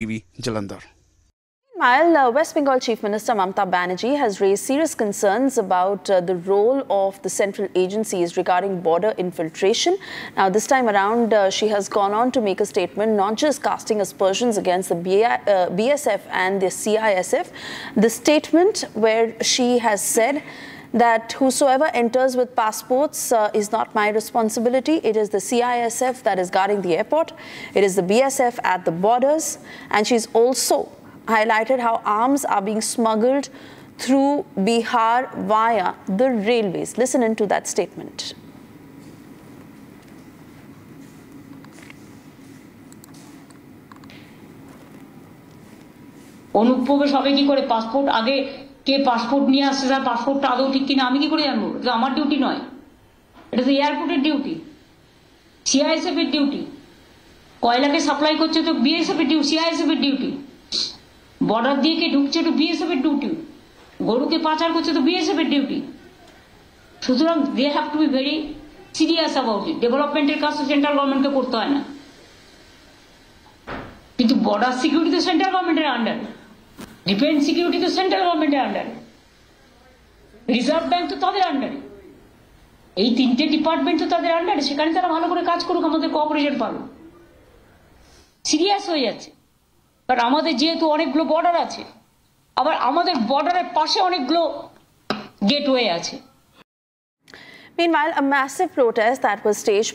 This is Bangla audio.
TV Jalandhar. Meanwhile, uh, West Bengal Chief Minister Mamata Banerjee has raised serious concerns about uh, the role of the central agencies regarding border infiltration. Now, this time around, uh, she has gone on to make a statement not just casting aspersions against the BI, uh, BSF and the CISF. The statement where she has said, that whosoever enters with passports uh, is not my responsibility. It is the CISF that is guarding the airport. It is the BSF at the borders. And she's also highlighted how arms are being smuggled through Bihar via the railways. Listen into that statement. অনুপ্রবেশ হবে কি করে পাসপোর্ট আগে কে পাসপোর্ট নিয়ে আসছে তার পাসপোর্টটা আদৌ ঠিক কিনা আমি কি করে জানবো এটা আমার ডিউটি নয় এটা তো এয়ারপোর্টের ডিউটি সিআইএসএফ এর ডিউটি কয়লাকে সাপ্লাই করছে তো বিএসএফ এর ডিউটি সিআইএসএফ এর ডিউটি বর্ডার দিয়ে কে ঢুকছে তো বিএসএফ এর ডিউটি গরুকে পাচার করছে তো বিএসএফ এর ডিউটি সুতরাং they have to be very serious about it ডেভেলপমেন্টের কাজ তো সেন্ট্রাল গভর্নমেন্টকে করতে হয় না কিন্তু বর্ডার সিকিউরিটি তো সেন্ট্রাল গভর্নমেন্টের আন্ডার ডিফেন্স সিকিউরিটি তো সেন্ট্রাল গভর্নমেন্টের আন্ডারে রিজার্ভ ব্যাংক তো তাদের আন্ডারে এই তিনটে ডিপার্টমেন্ট তো তাদের আন্ডারে সেখানে তারা ভালো করে কাজ করুক আমাদের কোঅপারেশন পাবে সিরিয়াস হয়ে যাচ্ছে কারণ আমাদের যেহেতু অনেকগুলো বর্ডার আছে আবার আমাদের বর্ডারের পাশে অনেকগুলো গেটওয়ে আছে Meanwhile, a massive protest that was staged